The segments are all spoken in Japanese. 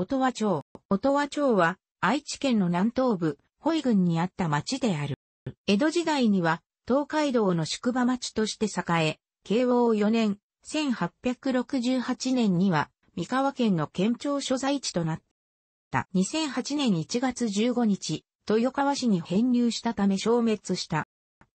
音羽町。音羽町は、愛知県の南東部、保井郡にあった町である。江戸時代には、東海道の宿場町として栄え、慶応4年、1868年には、三河県の県庁所在地となった。2008年1月15日、豊川市に編入したため消滅した。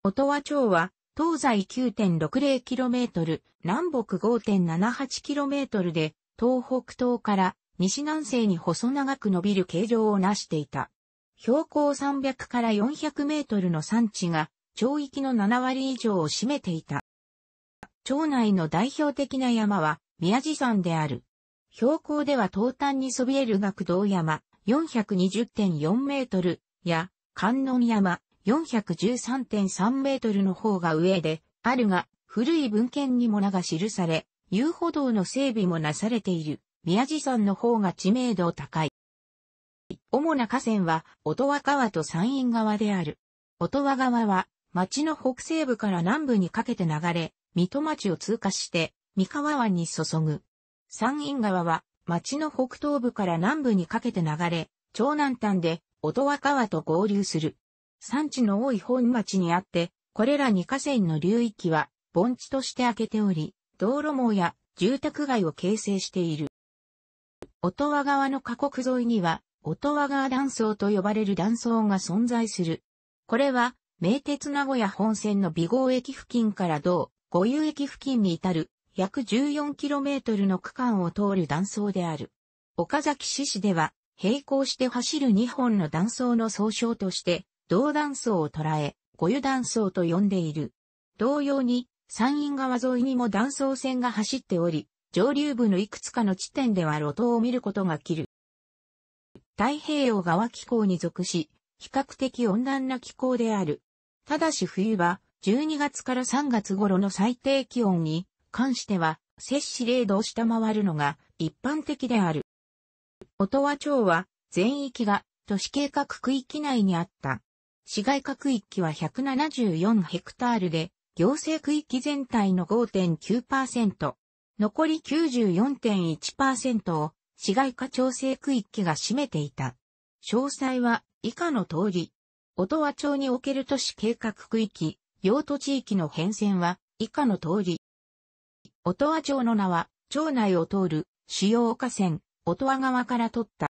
音羽町は、東西 9.60km、南北 5.78km で、東北東から西南西に細長く伸びる形状をなしていた。標高300から400メートルの山地が、町域の7割以上を占めていた。町内の代表的な山は、宮地山である。標高では東端にそびえる学童山、420.4メートルや、観音山、413.3メートルの方が上で、あるが、古い文献にも名が記され、遊歩道の整備もなされている。宮地山の方が知名度高い。主な河川は、音羽川と山陰川である。音羽川は、町の北西部から南部にかけて流れ、水戸町を通過して、三河湾に注ぐ。山陰川は、町の北東部から南部にかけて流れ、長南端で、音羽川と合流する。山地の多い本町にあって、これら二河川の流域は、盆地として開けており、道路網や住宅街を形成している。音羽川の河谷沿いには、音羽川断層と呼ばれる断層が存在する。これは、名鉄名古屋本線の美郷駅付近から同、五遊駅付近に至る、約 14km の区間を通る断層である。岡崎市市では、並行して走る2本の断層の総称として、同断層を捉え、五遊断層と呼んでいる。同様に、山陰川沿いにも断層線が走っており、上流部のいくつかの地点では路頭を見ることが切る。太平洋側気候に属し、比較的温暖な気候である。ただし冬は、12月から3月頃の最低気温に関しては、摂氏0度を下回るのが一般的である。音羽町は全域が都市計画区域内にあった。市街区域は174ヘクタールで、行政区域全体の5.9%、残り94.1%を市街化調整区域が占めていた。詳細は以下の通り。音羽町における都市計画区域、用途地域の変遷は以下の通り。音羽町の名は町内を通る主要河川、音羽川から取った。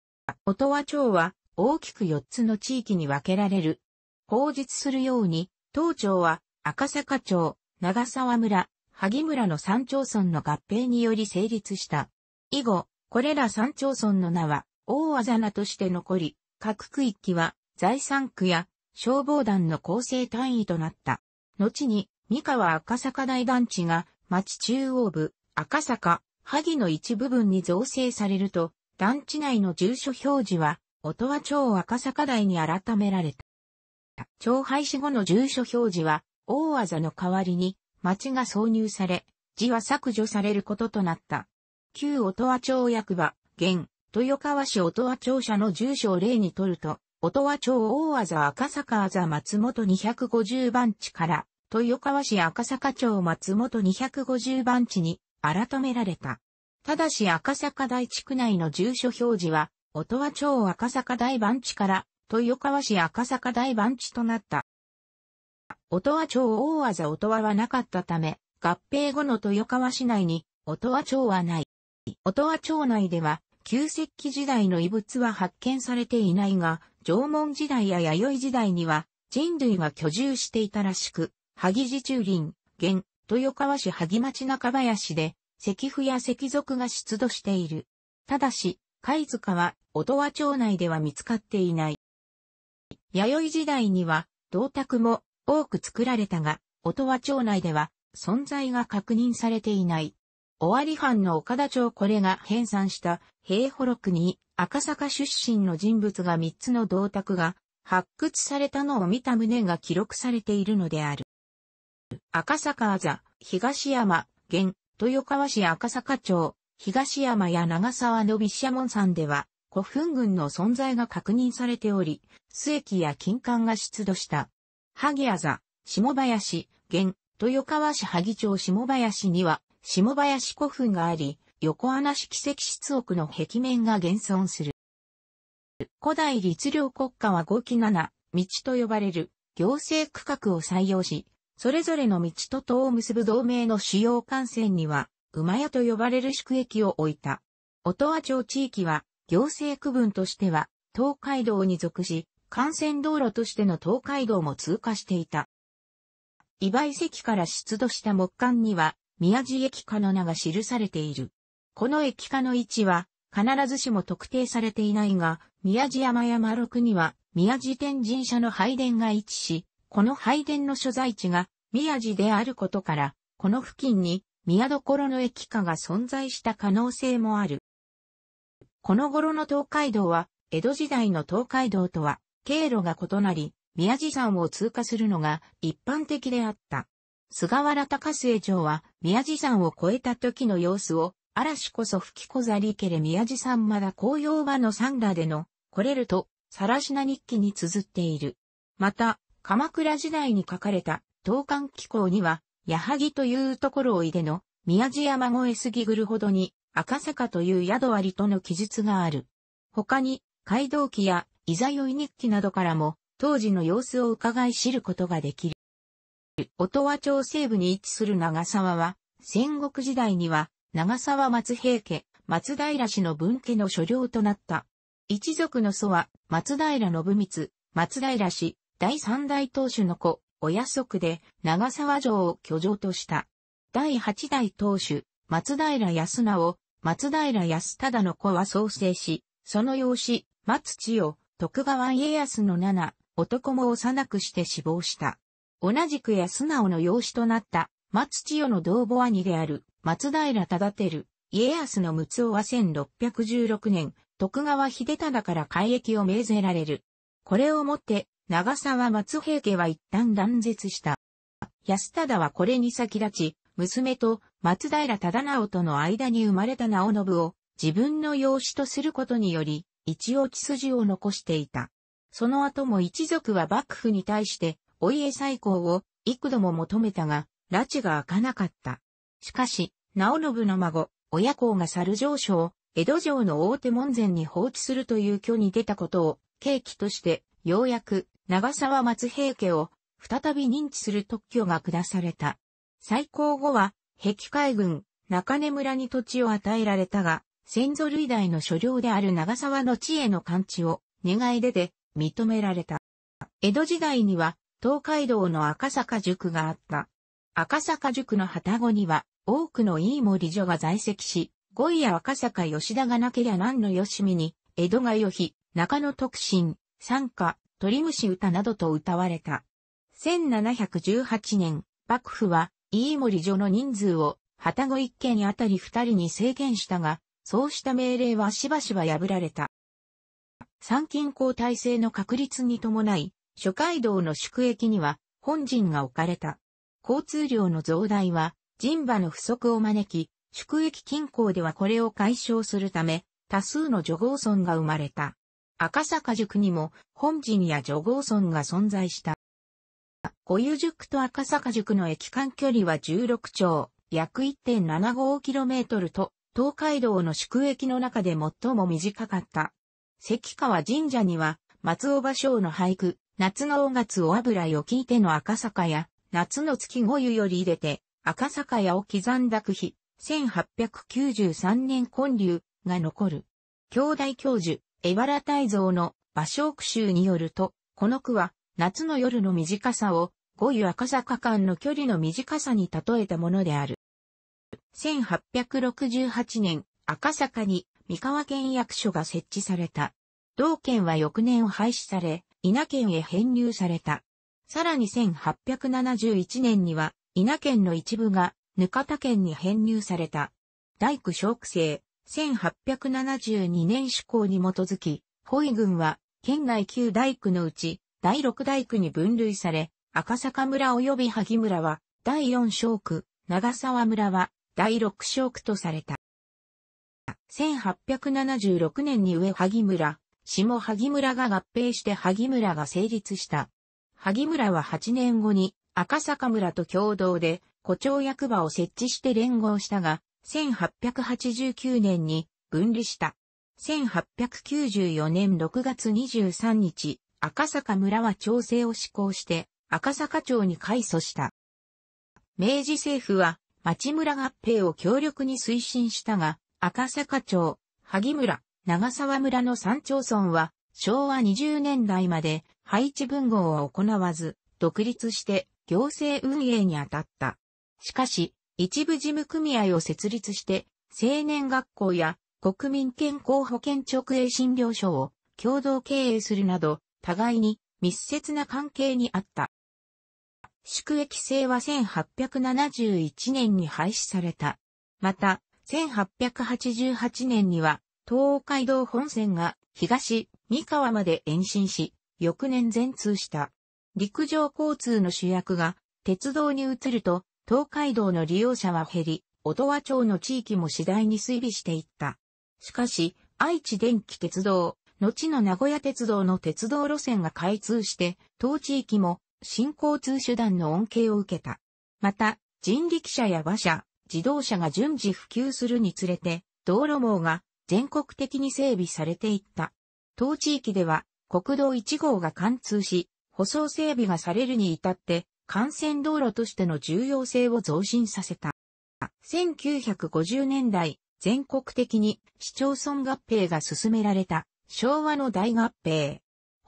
音羽町は大きく4つの地域に分けられる。口述するように、当町は赤坂町、長沢村、萩村の三町村の合併により成立した。以後、これら三町村の名は、大技名として残り、各区域は、財産区や、消防団の構成単位となった。後に、三河赤坂大団地が、町中央部、赤坂、萩の一部分に造成されると、団地内の住所表示は、音羽町赤坂台に改められた。町廃止後の住所表示は、大技の代わりに、町が挿入され、字は削除されることとなった。旧音羽町役場、現、豊川市音羽町社の住所を例にとると、音羽町大和赤坂あざ松本250番地から、豊川市赤坂町松本250番地に改められた。ただし赤坂台地区内の住所表示は、音羽町赤坂台番地から、豊川市赤坂台番地となった。音羽町大技音羽はなかったため、合併後の豊川市内に音羽町はない。音羽町内では、旧石器時代の遺物は発見されていないが、縄文時代や弥生時代には人類が居住していたらしく、萩地中林、現、豊川市萩町中林で、石符や石族が出土している。ただし、貝塚は、音羽町内では見つかっていない。弥生時代には、銅鐸も、多く作られたが、音羽町内では存在が確認されていない。尾張藩の岡田町これが編纂した平保録に赤坂出身の人物が3つの銅鐸が発掘されたのを見た旨が記録されているのである。赤坂あざ、東山、現、豊川市赤坂町、東山や長沢の毘沙門山では古墳群の存在が確認されており、末期や金管が出土した。萩谷ざ、下林、現、豊川市萩町下林には、下林古墳があり、横穴式石室屋の壁面が現存する。古代律令国家は5期7、道と呼ばれる行政区画を採用し、それぞれの道と塔を結ぶ同盟の主要幹線には、馬屋と呼ばれる宿駅を置いた。音羽町地域は、行政区分としては、東海道に属し、幹線道路としての東海道も通過していた。岩井関から出土した木管には、宮地駅下の名が記されている。この駅下の位置は、必ずしも特定されていないが、宮地山山六には、宮地天神社の拝殿が位置し、この拝殿の所在地が、宮地であることから、この付近に、宮所の駅下が存在した可能性もある。この頃の東海道は、江戸時代の東海道とは、経路が異なり、宮地山を通過するのが一般的であった。菅原高末城は宮地山を越えた時の様子を、嵐こそ吹きこざりけれ宮地山まだ紅葉場のサンでの、来れると、さらしな日記に綴っている。また、鎌倉時代に書かれた、東漢紀行には、矢作というところをいでの、宮地山越えすぎぐるほどに、赤坂という宿ありとの記述がある。他に、街道記やいざよい日記などからも、当時の様子を伺い知ることができる。音羽町西部に位置する長沢は、戦国時代には、長沢松平家、松平氏の分家の所領となった。一族の祖は、松平信光、松平氏、第三代当主の子、親族で、長沢城を居城とした。第八代当主、松平康直、松平康忠の子は創生し、その養子、松千代、徳川家康の七、男も幼くして死亡した。同じく安直の養子となった松千代の同母兄である松平忠輝、家康の六尾は1616年、徳川秀忠から改易を命ぜられる。これをもって、長沢松平家は一旦断絶した。安忠はこれに先立ち、娘と松平忠直との間に生まれた直信を自分の養子とすることにより、一応血筋を残していた。その後も一族は幕府に対して、お家再興を幾度も求めたが、拉致が開かなかった。しかし、直信の孫、親子が猿上昇、を、江戸城の大手門前に放置するという挙に出たことを、契機として、ようやく、長沢松平家を、再び認知する特許が下された。再興後は、壁海軍、中根村に土地を与えられたが、先祖類代の所領である長沢の地への勘治を願い出て認められた。江戸時代には東海道の赤坂塾があった。赤坂塾の旗子には多くのいい森女が在籍し、五位や赤坂吉田がなけりゃ何のよしみに、江戸がよひ、中野徳進、参加、鳥虫歌などと歌われた。1718年、幕府は、飯森女の人数を、旗子一軒あたり二人に制限したが、そうした命令はしばしば破られた。参勤交代制の確立に伴い、諸街道の宿駅には本陣が置かれた。交通量の増大は人馬の不足を招き、宿駅近郊ではこれを解消するため、多数の女合村が生まれた。赤坂塾にも本陣や女合村が存在した。小湯塾と赤坂塾の駅間距離は16丁、約 1.75km と東海道の宿駅の中で最も短かった。関川神社には、松尾芭蕉の俳句、夏の大月お油よ聞いての赤坂や、夏の月五湯より入れて、赤坂屋を刻んだ句碑、1893年建立が残る。兄弟教授、江原泰造の芭蕉句集によると、この句は、夏の夜の短さを、五湯赤坂間の距離の短さに例えたものである。1868年、赤坂に三河県役所が設置された。同県は翌年廃止され、稲県へ編入された。さらに1871年には、稲県の一部が、ぬかた県に編入された。大工小区制、1872年施行に基づき、保イ軍は、県内旧大工のうち、第6大工に分類され、赤坂村及び萩村は、第4小区、長沢村は、第六章区とされた。1876年に上萩村、下萩村が合併して萩村が成立した。萩村は8年後に赤坂村と共同で古町役場を設置して連合したが、1889年に分離した。1894年6月23日、赤坂村は調整を施行して赤坂町に改組した。明治政府は町村合併を強力に推進したが、赤坂町、萩村、長沢村の3町村は、昭和20年代まで配置分合は行わず、独立して行政運営に当たった。しかし、一部事務組合を設立して、青年学校や国民健康保険直営診療所を共同経営するなど、互いに密接な関係にあった。宿役制は1871年に廃止された。また、1888年には、東海道本線が東三河まで延伸し、翌年全通した。陸上交通の主役が鉄道に移ると、東海道の利用者は減り、音羽町の地域も次第に推微していった。しかし、愛知電気鉄道、後の名古屋鉄道の鉄道路線が開通して、当地域も新交通手段の恩恵を受けた。また、人力車や馬車、自動車が順次普及するにつれて、道路網が全国的に整備されていった。当地域では、国道1号が貫通し、舗装整備がされるに至って、幹線道路としての重要性を増進させた。1950年代、全国的に市町村合併が進められた昭和の大合併。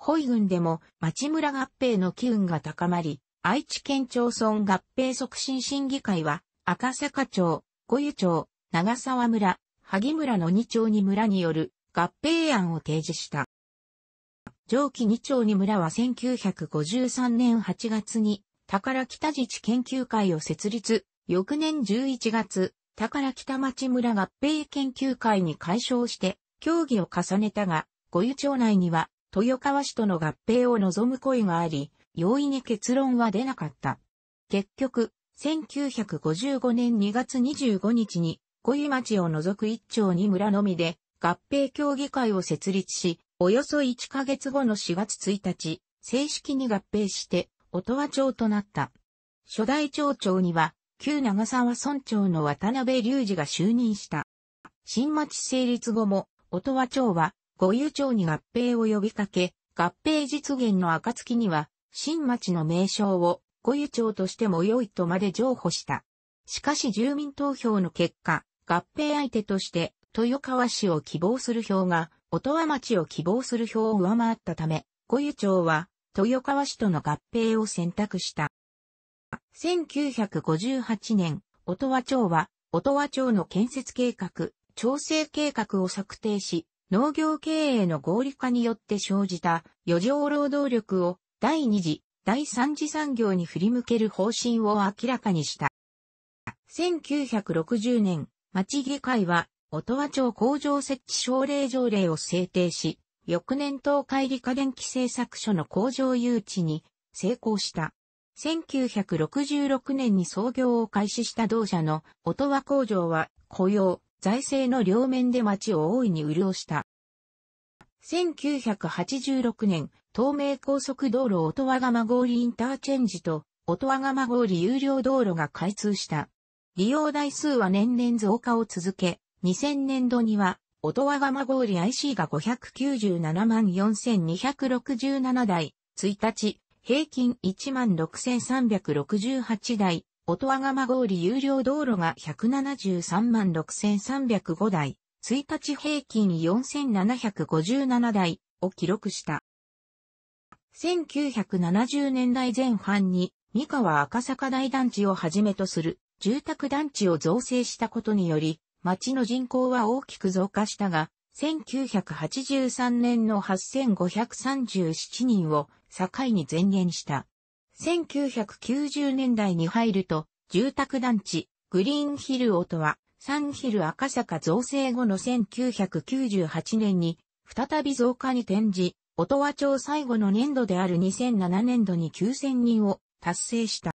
ホイ軍でも町村合併の機運が高まり、愛知県町村合併促進審議会は、赤坂町、五湯町、長沢村、萩村の2町に村による合併案を提示した。上記2町に村は1953年8月に、宝北自治研究会を設立、翌年11月、宝北町村合併研究会に解消して、協議を重ねたが、五湯町内には豊川市との合併を望む声があり、容易に結論は出なかった。結局、1955年2月25日に、小湯町を除く一町二村のみで、合併協議会を設立し、およそ1ヶ月後の4月1日、正式に合併して、音羽町となった。初代町長には、旧長沢村長の渡辺隆二が就任した。新町成立後も、音羽町は五遊町に合併を呼びかけ、合併実現の暁には、新町の名称を五遊町としても良いとまで譲歩した。しかし住民投票の結果、合併相手として豊川市を希望する票が、音羽町を希望する票を上回ったため、五遊町は豊川市との合併を選択した。1958年、音羽町は、音羽町の建設計画、調整計画を策定し、農業経営の合理化によって生じた余剰労働力を第二次、第三次産業に振り向ける方針を明らかにした。1960年、町議会は、音羽町工場設置奨励条例を制定し、翌年東海理科電気製作所の工場誘致に成功した。1966年に創業を開始した同社の音羽工場は雇用、財政の両面で町を大いに潤した。1986年、東名高速道路音羽釜郡インターチェンジと音羽釜郡有料道路が開通した。利用台数は年々増加を続け、2000年度には音羽釜郡 IC が597万4267台、1日、平均1万6368台、音羽釜郡有料道路が173万6305台、1日平均4757台を記録した。1970年代前半に三河赤坂台団地をはじめとする住宅団地を造成したことにより、町の人口は大きく増加したが、1983年の8537人を境に前減した。1990年代に入ると、住宅団地、グリーンヒル音は、サンヒル赤坂造成後の1998年に、再び増加に転じ、音羽町最後の年度である2007年度に9000人を達成した。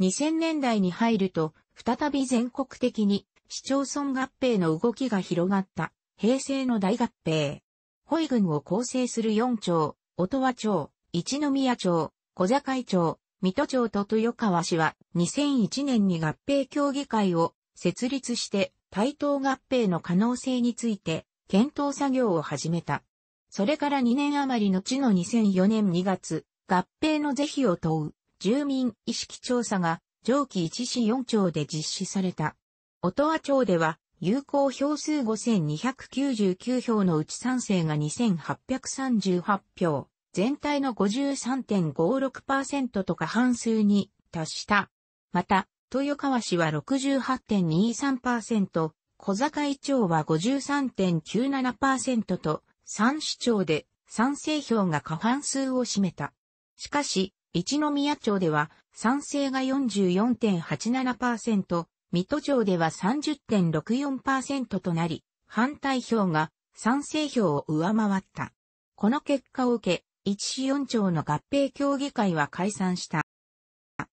2000年代に入ると、再び全国的に市町村合併の動きが広がった、平成の大合併。保育群を構成する4町、音羽町、一宮町、小坂町、水戸町と豊川市は2001年に合併協議会を設立して対等合併の可能性について検討作業を始めた。それから2年余り後の2004年2月、合併の是非を問う住民意識調査が上記1市4町で実施された。音羽町では有効票数5299票のうち賛成が2838票、全体の53.56%と過半数に達した。また、豊川市は68.23%、小坂井町は53.97%と、3市町で賛成票が過半数を占めた。しかし、一宮町では賛成が44.87%、水戸町では30.64%となり、反対票が賛成票を上回った。この結果を受け、一市四町の合併協議会は解散した。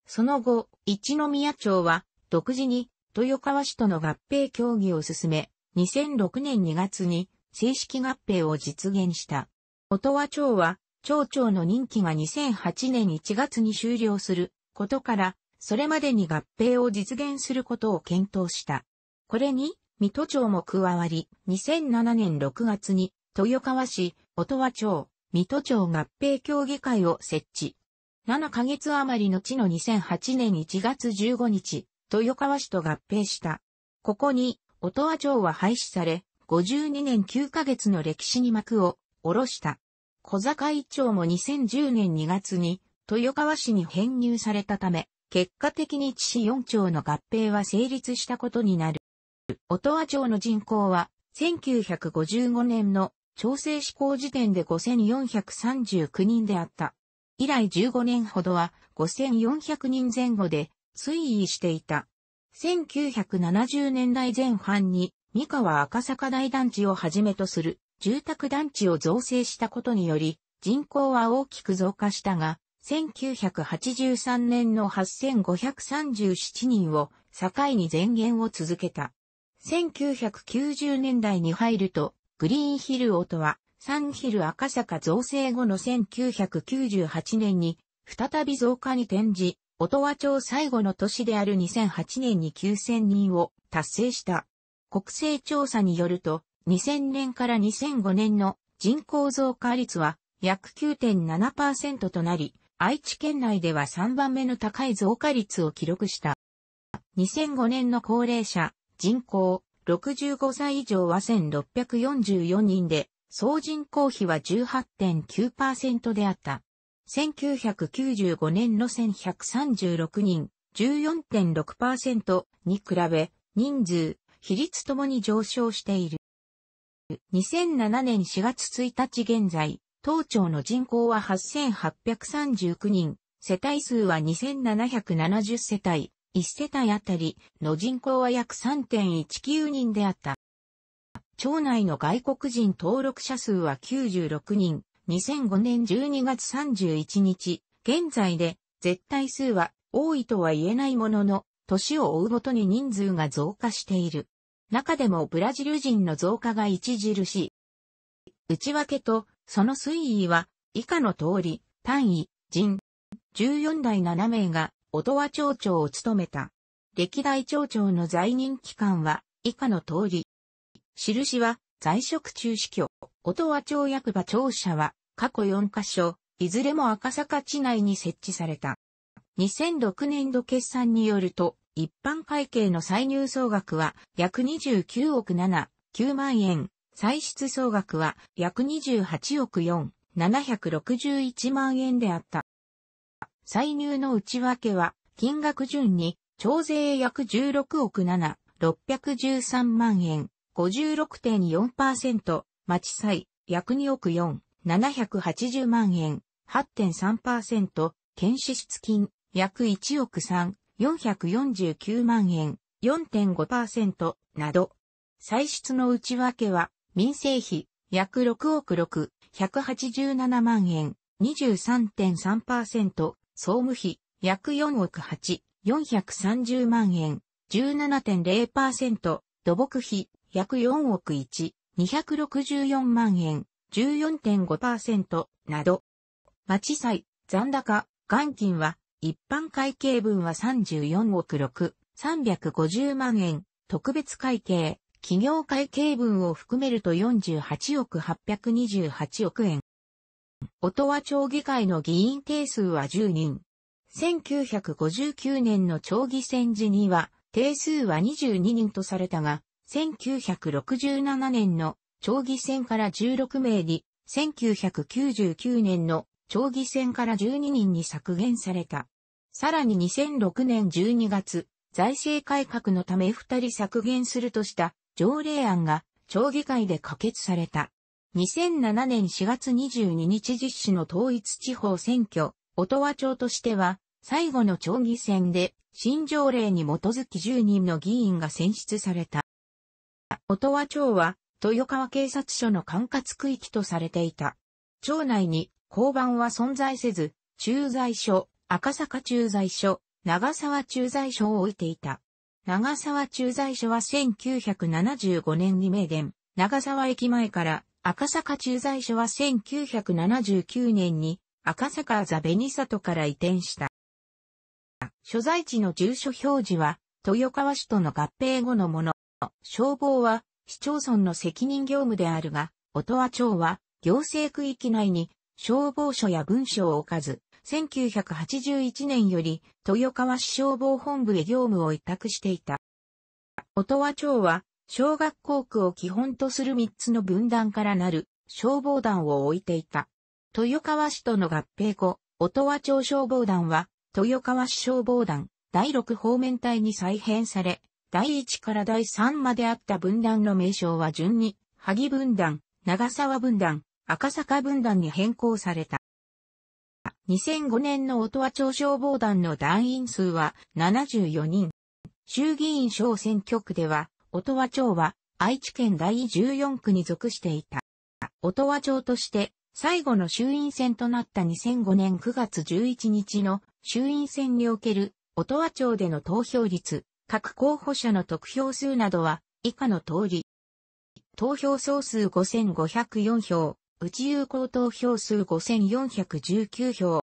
その後、一宮町は独自に豊川市との合併協議を進め、2006年2月に正式合併を実現した。音羽町は町長の任期が2008年1月に終了することから、それまでに合併を実現することを検討した。これに、水戸町も加わり、2007年6月に、豊川市、音羽町、水戸町合併協議会を設置。7ヶ月余りの地の2008年1月15日、豊川市と合併した。ここに、音羽町は廃止され、52年9ヶ月の歴史に幕を下ろした。小坂井町も2010年2月に豊川市に編入されたため、結果的に地市4町の合併は成立したことになる。音羽町の人口は1955年の調整施行時点で5439人であった。以来15年ほどは5400人前後で推移していた。1970年代前半に三河赤坂大団地をはじめとする住宅団地を造成したことにより人口は大きく増加したが、1983年の8537人を境に前言を続けた。1990年代に入るとグリーンヒル音は、サンヒル赤坂造成後の1998年に、再び増加に転じ、音羽町最後の年である2008年に9000人を達成した。国勢調査によると、2000年から2005年の人口増加率は約9.7%となり、愛知県内では3番目の高い増加率を記録した。2005年の高齢者、人口、65歳以上は1644人で、総人口比は18.9%であった。1995年の1136人、14.6%に比べ、人数、比率ともに上昇している。2007年4月1日現在、当庁の人口は8839人、世帯数は2770世帯、1世帯あたりの人口は約3.19人であった。町内の外国人登録者数は96人、2005年12月31日、現在で絶対数は多いとは言えないものの、年を追うごとに人数が増加している。中でもブラジル人の増加が著しい。内訳とその推移は以下の通り、単位、人、14代7名が音羽町長を務めた。歴代町長の在任期間は以下の通り。印は在職中死去。音羽町役場庁舎は過去4カ所、いずれも赤坂地内に設置された。2006年度決算によると、一般会計の歳入総額は約29億7、9万円。歳出総額は約28億4、761万円であった。歳入の内訳は、金額順に、徴税約16億7、613万円、56.4%、町債、約2億4、780万円、8.3%、検支出金、約1億3、449万円、4.5%、など。歳出の内訳は、民生費、約6億6、187万円、23.3%、総務費、約4億8、430万円、17.0%、土木費、約4億1、264万円、14.5%、など。町債、残高、元金は、一般会計分は34億6、350万円、特別会計、企業会計分を含めると48億828億円。音羽町議会の議員定数は10人。1959年の町議選時には、定数は22人とされたが、1967年の町議選から16名に、1999年の町議選から12人に削減された。さらに2006年12月、財政改革のため2人削減するとした条例案が町議会で可決された。2007年4月22日実施の統一地方選挙、音羽町としては、最後の町議選で、新条例に基づき10人の議員が選出された。音羽町は、豊川警察署の管轄区域とされていた。町内に交番は存在せず、駐在所、赤坂駐在所、長沢駐在所を置いていた。長沢駐在所は1975年に名電、長沢駅前から赤坂駐在所は1979年に赤坂ザ・ベニサトから移転した。所在地の住所表示は豊川市との合併後のもの。消防は市町村の責任業務であるが、音羽町は行政区域内に消防署や文書を置かず、1981年より豊川市消防本部へ業務を委託していた。音羽町は小学校区を基本とする3つの分断からなる消防団を置いていた。豊川市との合併後、音羽町消防団は、豊川市消防団、第6方面隊に再編され、第1から第3まであった分断の名称は順に、萩分断、長沢分断、赤坂分断に変更された。2005年の音羽町消防団の団員数は74人。衆議院小選挙区では音羽町は愛知県第14区に属していた。音羽町として最後の衆院選となった2005年9月11日の衆院選における音羽町での投票率、各候補者の得票数などは以下の通り。投票総数5504票、内有効投票数5419票。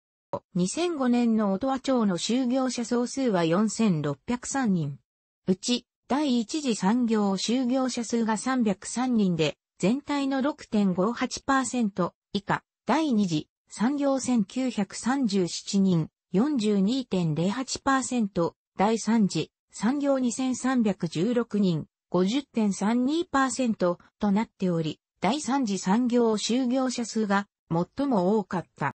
2005年の音羽町の就業者総数は4603人。うち第一次産業就業者数が303人で、全体の6.58%以下、第二次産業1937人、42.08%、第三次産業2316人、50.32%となっており、第三次産業就業者数が最も多かった。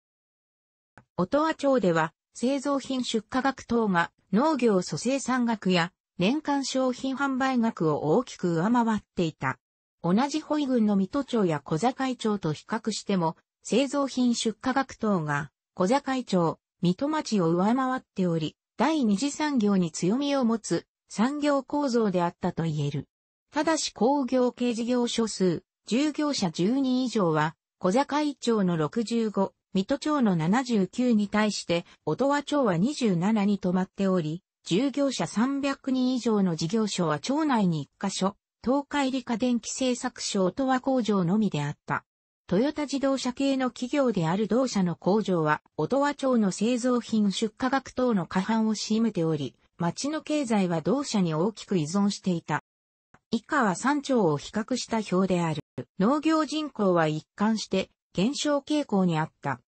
音羽町では製造品出荷額等が農業蘇生産額や年間商品販売額を大きく上回っていた。同じホイ群の水戸町や小坂町と比較しても、製造品出荷額等が小坂町、水戸町を上回っており、第二次産業に強みを持つ産業構造であったと言える。ただし工業系事業所数、従業者10人以上は、小坂町の65、水戸町の79に対して、音羽町は27に止まっており、従業者300人以上の事業所は町内に1カ所、東海理科電気製作所音羽工場のみであった。トヨタ自動車系の企業である同社の工場は、音羽町の製造品出荷額等の過半を占めており、町の経済は同社に大きく依存していた。以下は山町を比較した表である。農業人口は一貫して減少傾向にあった。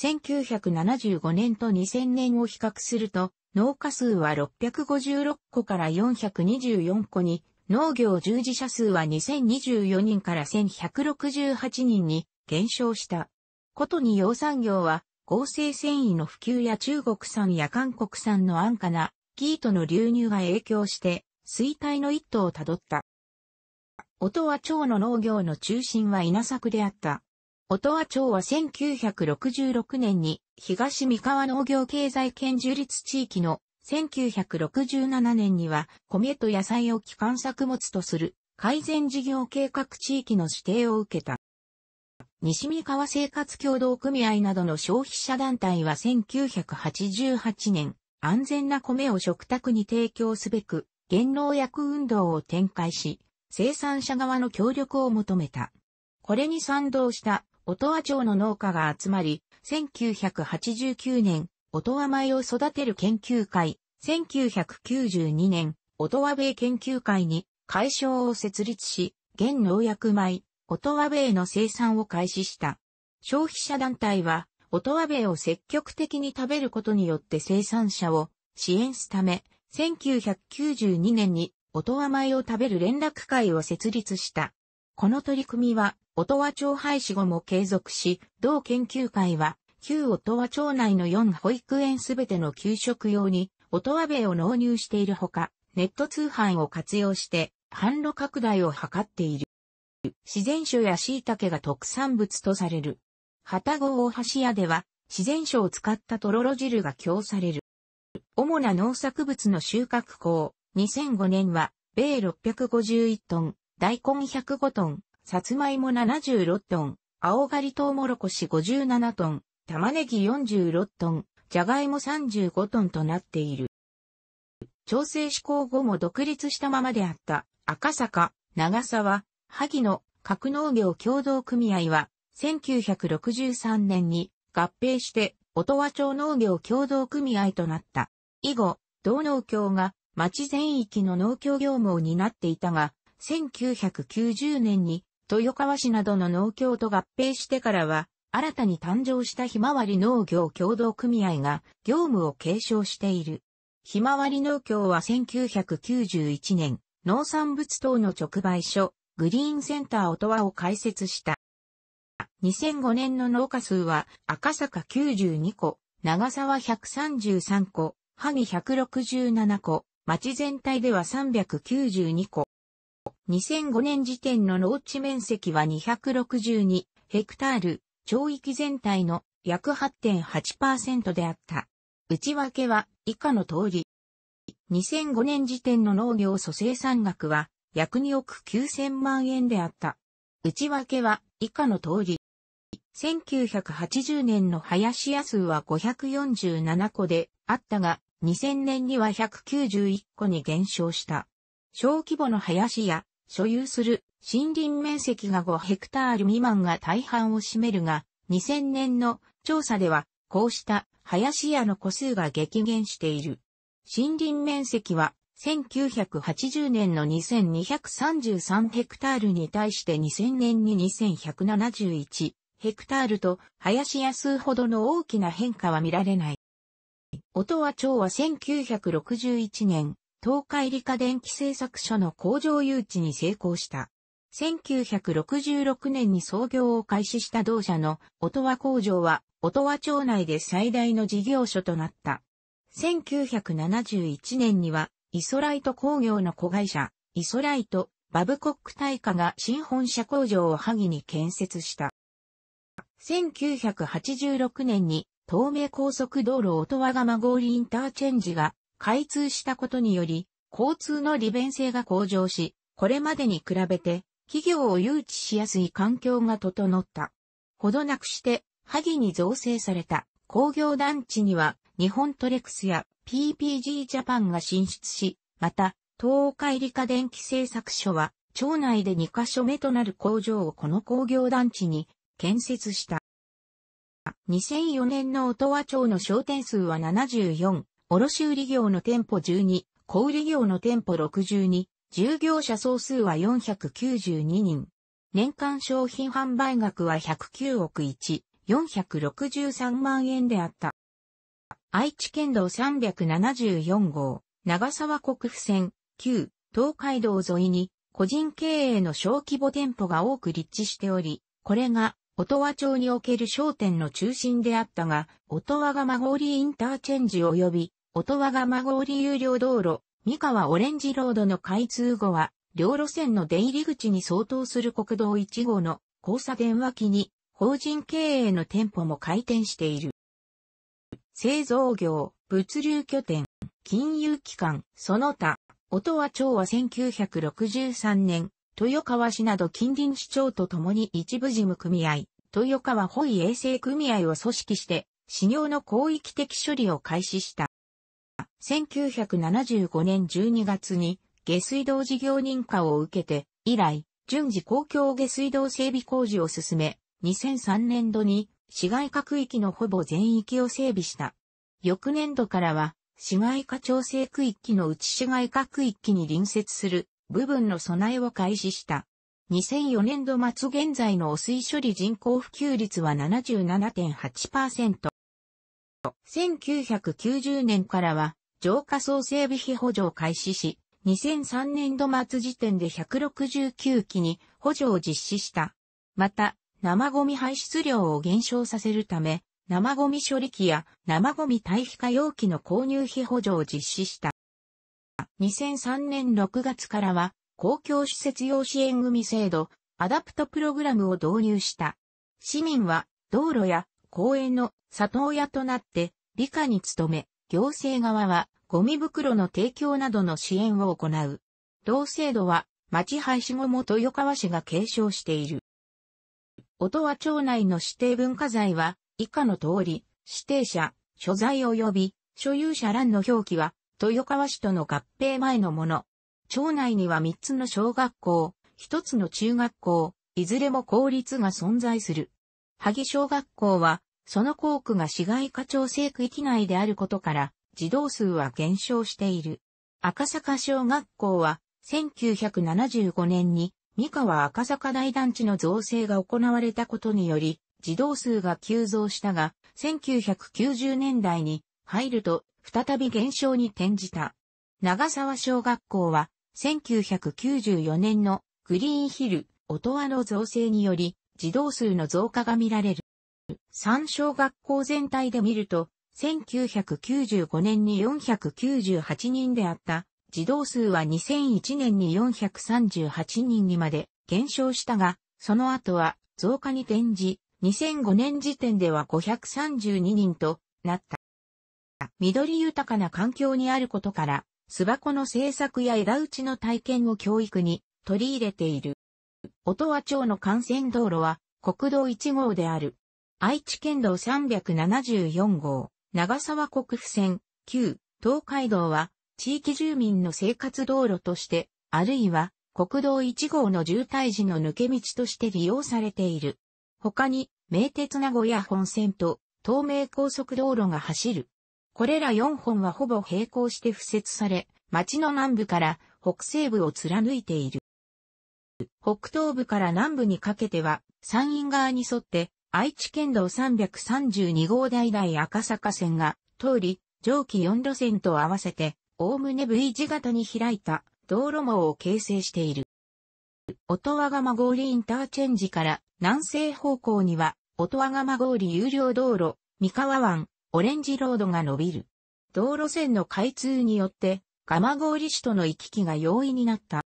1975年と2000年を比較すると、農家数は656個から424個に、農業従事者数は2024人から1168人に減少した。ことに養産業は合成繊維の普及や中国産や韓国産の安価なキートの流入が影響して衰退の一途をたどった。音羽町の農業の中心は稲作であった。音羽町は1966年に東三河農業経済圏樹立地域の1967年には米と野菜を基幹作物とする改善事業計画地域の指定を受けた。西三河生活協同組合などの消費者団体は1988年、安全な米を食卓に提供すべく、減農薬運動を展開し、生産者側の協力を求めた。これに賛同した音羽町の農家が集まり、1989年、音羽米を育てる研究会、1992年、音羽米研究会に会賞を設立し、現農薬米、音羽米の生産を開始した。消費者団体は、音羽米を積極的に食べることによって生産者を支援すため、1992年に音羽米を食べる連絡会を設立した。この取り組みは音羽町廃止後も継続し、同研究会は、旧音羽町内の4保育園すべての給食用に、音羽米を納入しているほか、ネット通販を活用して、販路拡大を図っている。自然薯や椎茸が特産物とされる。旗子大橋屋では、自然薯を使ったとろろ汁が供される。主な農作物の収穫口、2005年は、米651トン、大根105トン、さつまいも76トン、青狩りトウモロコシ57トン、玉ねぎ46トン、じゃがいも35トンとなっている。調整施行後も独立したままであった赤坂、長沢、萩野、格農業協同組合は、1963年に合併して音羽町農業協同組合となった。以後、同農協が町全域の農協業務を担っていたが、1990年に豊川市などの農協と合併してからは、新たに誕生したひまわり農業協同組合が業務を継承している。ひまわり農協は1991年、農産物等の直売所、グリーンセンター音羽を開設した。2005年の農家数は赤坂92個、長沢133個、萩167個、町全体では392個。2005年時点の農地面積は262ヘクタール、町域全体の約8.8%であった。内訳は以下の通り。2005年時点の農業蘇生産額は約2億9000万円であった。内訳は以下の通り。1980年の林野数は547個であったが、2000年には191個に減少した。小規模の林や所有する森林面積が5ヘクタール未満が大半を占めるが、2000年の調査では、こうした林家の個数が激減している。森林面積は1980年の2233ヘクタールに対して2000年に2171ヘクタールと林家数ほどの大きな変化は見られない。音は蝶は1961年東海理科電気製作所の工場誘致に成功した。1966年に創業を開始した同社の音羽工場は、音羽町内で最大の事業所となった。1971年には、イソライト工業の子会社、イソライト、バブコック大化が新本社工場を萩に建設した。1986年に東名高速道路音羽釜郡インターチェンジが開通したことにより、交通の利便性が向上し、これまでに比べて企業を誘致しやすい環境が整った。ほどなくして、萩に造成された工業団地には日本トレクスや PPG ジャパンが進出し、また、東海理科電気製作所は、町内で2カ所目となる工場をこの工業団地に建設した。2004年の音羽町の商店数は74、卸売業の店舗12、小売業の店舗62、従業者総数は492人。年間商品販売額は109億1、463万円であった。愛知県道374号、長沢国府線、旧、東海道沿いに、個人経営の小規模店舗が多く立地しており、これが、音羽町における商店の中心であったが、音羽がマゴーリーインターチェンジ及び、音羽が孫織有料道路、三河オレンジロードの開通後は、両路線の出入り口に相当する国道1号の交差点脇に、法人経営の店舗も開店している。製造業、物流拠点、金融機関、その他、音羽町は1963年、豊川市など近隣市長と共に一部事務組合、豊川保衛衛生組合を組織して、市業の広域的処理を開始した。1975年12月に下水道事業認可を受けて、以来、順次公共下水道整備工事を進め、2003年度に市街化区域のほぼ全域を整備した。翌年度からは、市街化調整区域の内市街化区域に隣接する部分の備えを開始した。2004年度末現在の汚水処理人口普及率は77.8%。1990年からは浄化層整備費補助を開始し、2003年度末時点で169機に補助を実施した。また、生ゴミ排出量を減少させるため、生ゴミ処理機や生ゴミ堆肥化容器の購入費補助を実施した。2003年6月からは、公共施設用支援組制度、アダプトプログラムを導入した。市民は、道路や公園の里親となって、理科に努め、行政側はゴミ袋の提供などの支援を行う。同制度は町廃止後も豊川市が継承している。音羽町内の指定文化財は以下の通り、指定者、所在及び所有者欄の表記は豊川市との合併前のもの。町内には3つの小学校、1つの中学校、いずれも公立が存在する。萩小学校はその校区が市街化調整区域内であることから、児童数は減少している。赤坂小学校は、1975年に、三河赤坂大団地の造成が行われたことにより、児童数が急増したが、1990年代に入ると、再び減少に転じた。長沢小学校は、1994年のグリーンヒル、音羽の造成により、児童数の増加が見られる。三小学校全体で見ると、1995年に498人であった児童数は2001年に438人にまで減少したが、その後は増加に転じ、2005年時点では532人となった。緑豊かな環境にあることから、巣箱の製作や枝打ちの体験を教育に取り入れている。音羽町の幹線道路は国道1号である。愛知県道374号、長沢国府線、旧、東海道は、地域住民の生活道路として、あるいは、国道1号の渋滞時の抜け道として利用されている。他に、名鉄名古屋本線と、東名高速道路が走る。これら4本はほぼ並行して付設され、町の南部から北西部を貫いている。北東部から南部にかけては、山陰側に沿って愛知県道332号台台赤坂線が通り、上記4路線と合わせて、おおむね V 字型に開いた道路網を形成している。音羽釜郡インターチェンジから南西方向には、音羽釜郡有料道路、三河湾、オレンジロードが伸びる。道路線の開通によって、釜郡市との行き来が容易になった。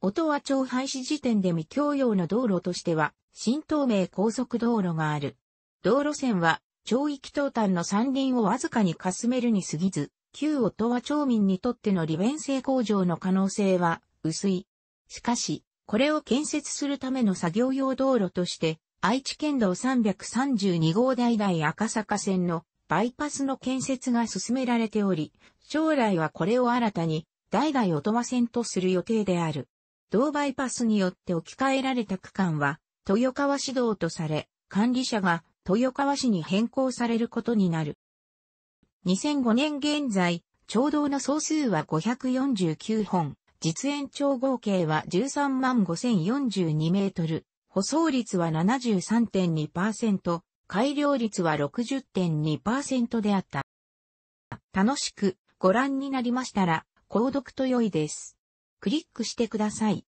音羽町廃止時点で未供用の道路としては、新東名高速道路がある。道路線は、町域東端の山林をわずかにかすめるに過ぎず、旧音は町民にとっての利便性向上の可能性は薄い。しかし、これを建設するための作業用道路として、愛知県道332号台台赤坂線のバイパスの建設が進められており、将来はこれを新たに、代々音羽線とする予定である。同バイパスによって置き換えられた区間は、豊川市道とされ、管理者が豊川市に変更されることになる。2005年現在、町道の総数は549本、実延長合計は13万5042メートル、舗装率は73.2%、改良率は60.2%であった。楽しくご覧になりましたら、購読と良いです。クリックしてください。